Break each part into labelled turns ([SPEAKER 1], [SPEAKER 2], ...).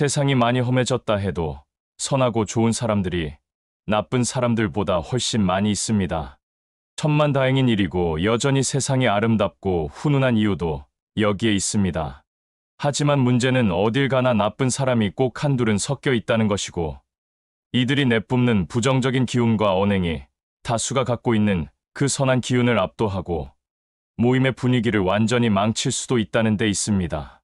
[SPEAKER 1] 세상이 많이 험해졌다 해도 선하고 좋은 사람들이 나쁜 사람들보다 훨씬 많이 있습니다. 천만 다행인 일이고 여전히 세상이 아름답고 훈훈한 이유도 여기에 있습니다. 하지만 문제는 어딜 가나 나쁜 사람이 꼭 한둘은 섞여 있다는 것이고 이들이 내뿜는 부정적인 기운과 언행이 다수가 갖고 있는 그 선한 기운을 압도하고 모임의 분위기를 완전히 망칠 수도 있다는 데 있습니다.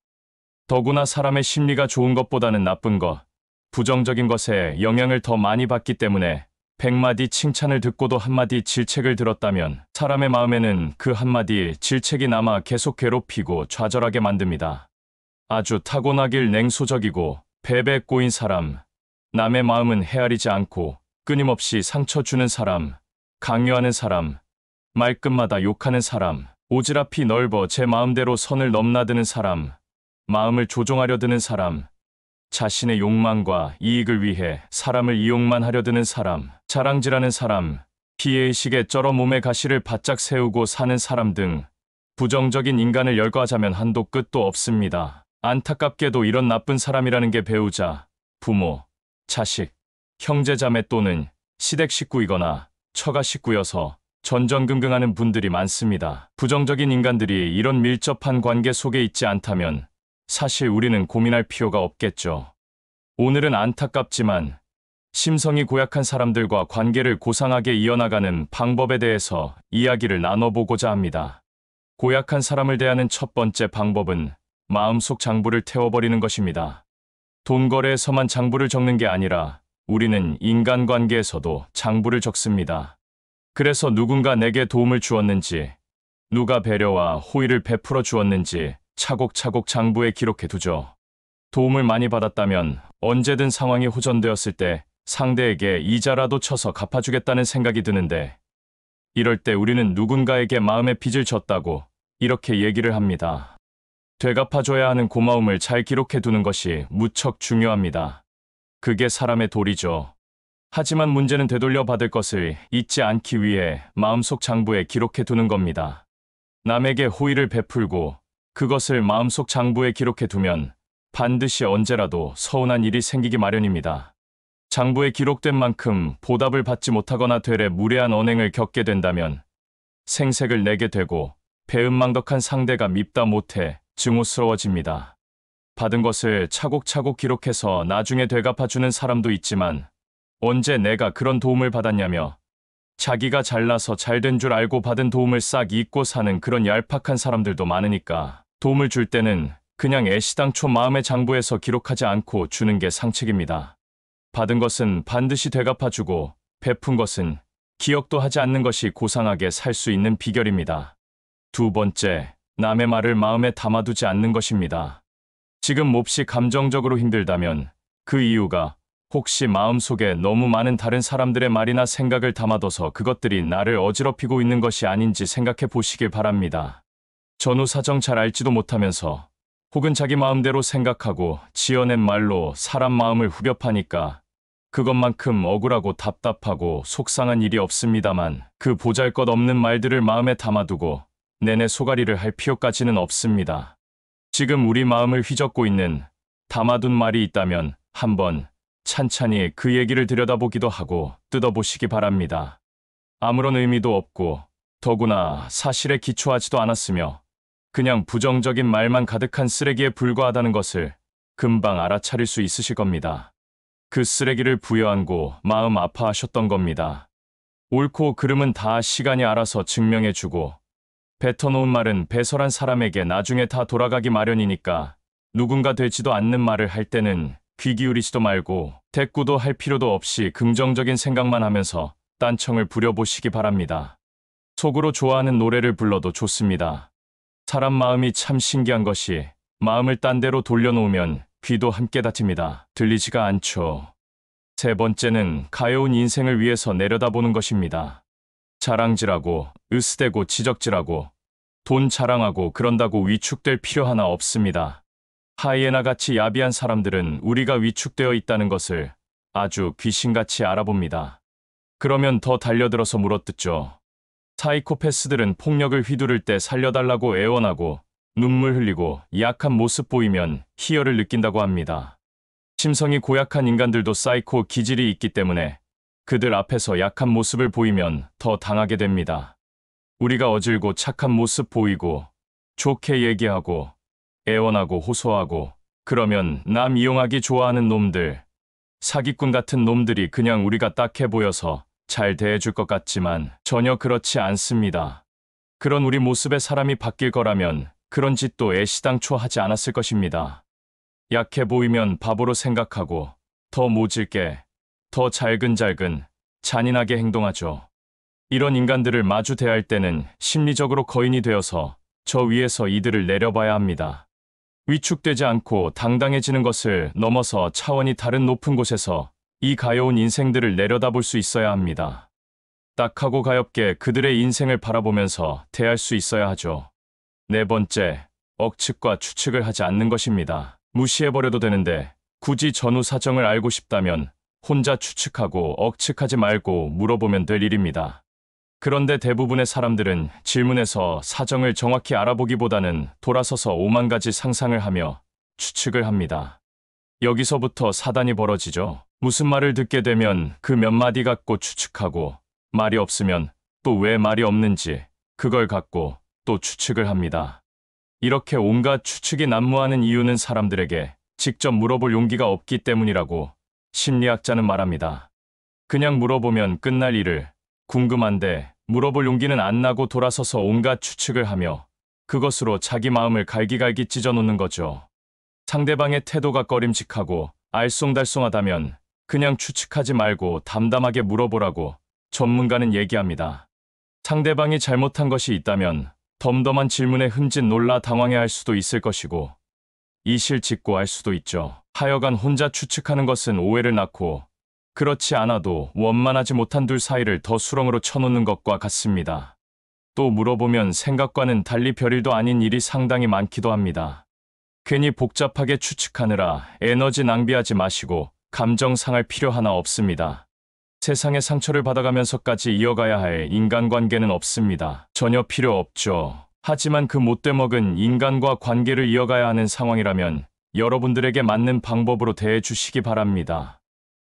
[SPEAKER 1] 더구나 사람의 심리가 좋은 것보다는 나쁜 것, 부정적인 것에 영향을 더 많이 받기 때문에 백마디 칭찬을 듣고도 한마디 질책을 들었다면 사람의 마음에는 그 한마디 질책이 남아 계속 괴롭히고 좌절하게 만듭니다. 아주 타고나길 냉소적이고 배배 꼬인 사람, 남의 마음은 헤아리지 않고 끊임없이 상처 주는 사람, 강요하는 사람, 말끝마다 욕하는 사람, 오지랖이 넓어 제 마음대로 선을 넘나드는 사람, 마음을 조종하려 드는 사람, 자신의 욕망과 이익을 위해 사람을 이용만 하려 드는 사람, 자랑질하는 사람, 피해의식에 쩔어 몸의 가시를 바짝 세우고 사는 사람 등 부정적인 인간을 열거하자면 한도 끝도 없습니다. 안타깝게도 이런 나쁜 사람이라는 게 배우자, 부모, 자식, 형제자매 또는 시댁 식구이거나 처가 식구여서 전전긍긍하는 분들이 많습니다. 부정적인 인간들이 이런 밀접한 관계 속에 있지 않다면 사실 우리는 고민할 필요가 없겠죠. 오늘은 안타깝지만 심성이 고약한 사람들과 관계를 고상하게 이어나가는 방법에 대해서 이야기를 나눠보고자 합니다. 고약한 사람을 대하는 첫 번째 방법은 마음속 장부를 태워버리는 것입니다. 돈 거래에서만 장부를 적는 게 아니라 우리는 인간관계에서도 장부를 적습니다. 그래서 누군가 내게 도움을 주었는지, 누가 배려와 호의를 베풀어 주었는지, 차곡차곡 장부에 기록해 두죠. 도움을 많이 받았다면 언제든 상황이 호전되었을 때 상대에게 이자라도 쳐서 갚아주겠다는 생각이 드는데 이럴 때 우리는 누군가에게 마음의 빚을 졌다고 이렇게 얘기를 합니다. 되갚아줘야 하는 고마움을 잘 기록해 두는 것이 무척 중요합니다. 그게 사람의 도리죠. 하지만 문제는 되돌려 받을 것을 잊지 않기 위해 마음속 장부에 기록해 두는 겁니다. 남에게 호의를 베풀고 그것을 마음속 장부에 기록해 두면 반드시 언제라도 서운한 일이 생기기 마련입니다. 장부에 기록된 만큼 보답을 받지 못하거나 되레 무례한 언행을 겪게 된다면 생색을 내게 되고 배은망덕한 상대가 밉다 못해 증오스러워집니다. 받은 것을 차곡차곡 기록해서 나중에 되갚아주는 사람도 있지만 언제 내가 그런 도움을 받았냐며 자기가 잘나서 잘된 줄 알고 받은 도움을 싹 잊고 사는 그런 얄팍한 사람들도 많으니까 도움을 줄 때는 그냥 애시당초 마음의 장부에서 기록하지 않고 주는 게 상책입니다. 받은 것은 반드시 되갚아주고 베푼 것은 기억도 하지 않는 것이 고상하게 살 수 있는 비결입니다. 두 번째, 남의 말을 마음에 담아두지 않는 것입니다. 지금 몹시 감정적으로 힘들다면 그 이유가 혹시 마음속에 너무 많은 다른 사람들의 말이나 생각을 담아둬서 그것들이 나를 어지럽히고 있는 것이 아닌지 생각해 보시길 바랍니다. 전후 사정 잘 알지도 못하면서 혹은 자기 마음대로 생각하고 지어낸 말로 사람 마음을 후벼파니까 그것만큼 억울하고 답답하고 속상한 일이 없습니다만 그 보잘것 없는 말들을 마음에 담아두고 내내 소가리를 할 필요까지는 없습니다. 지금 우리 마음을 휘젓고 있는 담아둔 말이 있다면 한번 찬찬히 그 얘기를 들여다보기도 하고 뜯어보시기 바랍니다. 아무런 의미도 없고 더구나 사실에 기초하지도 않았으며 그냥 부정적인 말만 가득한 쓰레기에 불과하다는 것을 금방 알아차릴 수 있으실 겁니다. 그 쓰레기를 부여안고 마음 아파하셨던 겁니다. 옳고 그름은 다 시간이 알아서 증명해주고 뱉어놓은 말은 배설한 사람에게 나중에 다 돌아가기 마련이니까 누군가 되지도 않는 말을 할 때는 귀 기울이지도 말고 대꾸도 할 필요도 없이 긍정적인 생각만 하면서 딴청을 부려보시기 바랍니다. 속으로 좋아하는 노래를 불러도 좋습니다. 사람 마음이 참 신기한 것이 마음을 딴 데로 돌려놓으면 귀도 함께 다칩니다. 들리지가 않죠. 세 번째는 가여운 인생을 위해서 내려다보는 것입니다. 자랑질하고 으스대고 지적질하고 돈 자랑하고 그런다고 위축될 필요 하나 없습니다. 하이에나 같이 야비한 사람들은 우리가 위축되어 있다는 것을 아주 귀신같이 알아봅니다. 그러면 더 달려들어서 물어뜯죠. 사이코패스들은 폭력을 휘두를 때 살려달라고 애원하고 눈물 흘리고 약한 모습 보이면 희열을 느낀다고 합니다. 심성이 고약한 인간들도 사이코 기질이 있기 때문에 그들 앞에서 약한 모습을 보이면 더 당하게 됩니다. 우리가 어질고 착한 모습 보이고 좋게 얘기하고 애원하고 호소하고 그러면 남 이용하기 좋아하는 놈들 사기꾼 같은 놈들이 그냥 우리가 딱해 보여서 잘 대해줄 것 같지만 전혀 그렇지 않습니다. 그런 우리 모습에 사람이 바뀔 거라면 그런 짓도 애시당초 하지 않았을 것입니다. 약해 보이면 바보로 생각하고 더 모질게, 더 잘근잘근, 잔인하게 행동하죠. 이런 인간들을 마주 대할 때는 심리적으로 거인이 되어서 저 위에서 이들을 내려봐야 합니다. 위축되지 않고 당당해지는 것을 넘어서 차원이 다른 높은 곳에서 이 가여운 인생들을 내려다볼 수 있어야 합니다. 딱하고 가엽게 그들의 인생을 바라보면서 대할 수 있어야 하죠. 네 번째, 억측과 추측을 하지 않는 것입니다. 무시해버려도 되는데 굳이 전후 사정을 알고 싶다면 혼자 추측하고 억측하지 말고 물어보면 될 일입니다. 그런데 대부분의 사람들은 질문에서 사정을 정확히 알아보기보다는 돌아서서 오만 가지 상상을 하며 추측을 합니다. 여기서부터 사단이 벌어지죠. 무슨 말을 듣게 되면 그 몇 마디 갖고 추측하고 말이 없으면 또 왜 말이 없는지 그걸 갖고 또 추측을 합니다. 이렇게 온갖 추측이 난무하는 이유는 사람들에게 직접 물어볼 용기가 없기 때문이라고 심리학자는 말합니다. 그냥 물어보면 끝날 일을 궁금한데 물어볼 용기는 안 나고 돌아서서 온갖 추측을 하며 그것으로 자기 마음을 갈기갈기 찢어놓는 거죠. 상대방의 태도가 꺼림직하고 알쏭달쏭하다면 그냥 추측하지 말고 담담하게 물어보라고 전문가는 얘기합니다. 상대방이 잘못한 것이 있다면 덤덤한 질문에 흠칫 놀라 당황해할 수도 있을 것이고 이실직고할 수도 있죠. 하여간 혼자 추측하는 것은 오해를 낳고 그렇지 않아도 원만하지 못한 둘 사이를 더 수렁으로 쳐놓는 것과 같습니다. 또 물어보면 생각과는 달리 별일도 아닌 일이 상당히 많기도 합니다. 괜히 복잡하게 추측하느라 에너지 낭비하지 마시고 감정 상할 필요 하나 없습니다. 세상의 상처를 받아가면서까지 이어가야 할 인간관계는 없습니다. 전혀 필요 없죠. 하지만 그 못돼 먹은 인간과 관계를 이어가야 하는 상황이라면 여러분들에게 맞는 방법으로 대해 주시기 바랍니다.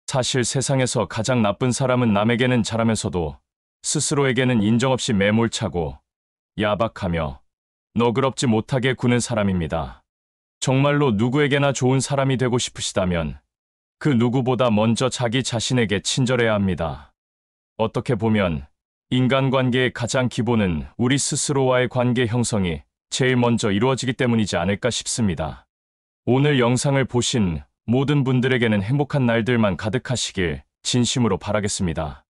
[SPEAKER 1] 사실 세상에서 가장 나쁜 사람은 남에게는 잘하면서도 스스로에게는 인정 없이 매몰차고 야박하며 너그럽지 못하게 구는 사람입니다. 정말로 누구에게나 좋은 사람이 되고 싶으시다면 그 누구보다 먼저 자기 자신에게 친절해야 합니다. 어떻게 보면 인간관계의 가장 기본은 우리 스스로와의 관계 형성이 제일 먼저 이루어지기 때문이지 않을까 싶습니다. 오늘 영상을 보신 모든 분들에게는 행복한 날들만 가득하시길 진심으로 바라겠습니다.